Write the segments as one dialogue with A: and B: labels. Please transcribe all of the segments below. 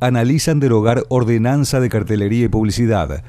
A: analizan derogar ordenanza de cartelería y publicidad.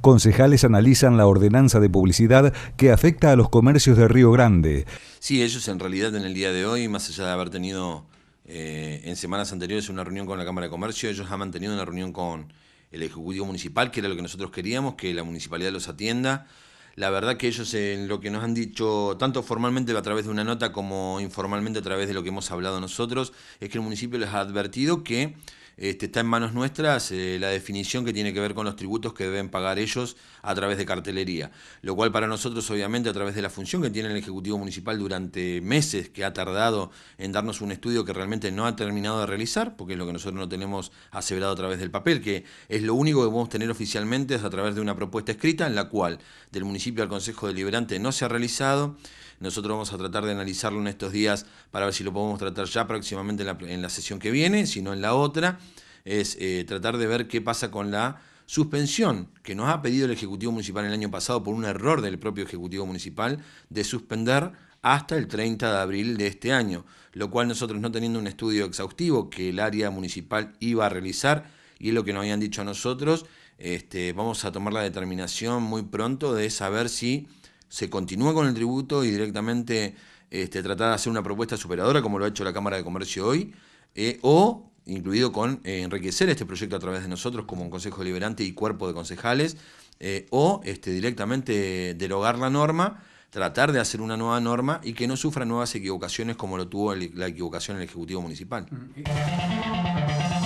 A: Concejales analizan la ordenanza de publicidad que afecta a los comercios de Río Grande.
B: Sí, ellos en realidad en el día de hoy, más allá de haber tenido eh, en semanas anteriores una reunión con la Cámara de Comercio, ellos han mantenido una reunión con el Ejecutivo Municipal, que era lo que nosotros queríamos, que la municipalidad los atienda. La verdad que ellos en lo que nos han dicho, tanto formalmente a través de una nota como informalmente a través de lo que hemos hablado nosotros, es que el municipio les ha advertido que este, está en manos nuestras eh, la definición que tiene que ver con los tributos que deben pagar ellos a través de cartelería, lo cual para nosotros obviamente a través de la función que tiene el Ejecutivo Municipal durante meses que ha tardado en darnos un estudio que realmente no ha terminado de realizar, porque es lo que nosotros no tenemos aseverado a través del papel, que es lo único que podemos tener oficialmente es a través de una propuesta escrita en la cual del municipio al Consejo Deliberante no se ha realizado. Nosotros vamos a tratar de analizarlo en estos días para ver si lo podemos tratar ya próximamente en la, en la sesión que viene, si no en la otra es eh, tratar de ver qué pasa con la suspensión que nos ha pedido el Ejecutivo Municipal el año pasado por un error del propio Ejecutivo Municipal de suspender hasta el 30 de abril de este año, lo cual nosotros no teniendo un estudio exhaustivo que el área municipal iba a realizar y es lo que nos habían dicho a nosotros, este, vamos a tomar la determinación muy pronto de saber si se continúa con el tributo y directamente este, tratar de hacer una propuesta superadora como lo ha hecho la Cámara de Comercio hoy, eh, o incluido con eh, enriquecer este proyecto a través de nosotros como un Consejo Deliberante y cuerpo de concejales, eh, o este, directamente derogar la norma, tratar de hacer una nueva norma y que no sufra nuevas equivocaciones como lo tuvo la equivocación el Ejecutivo Municipal.
A: Mm,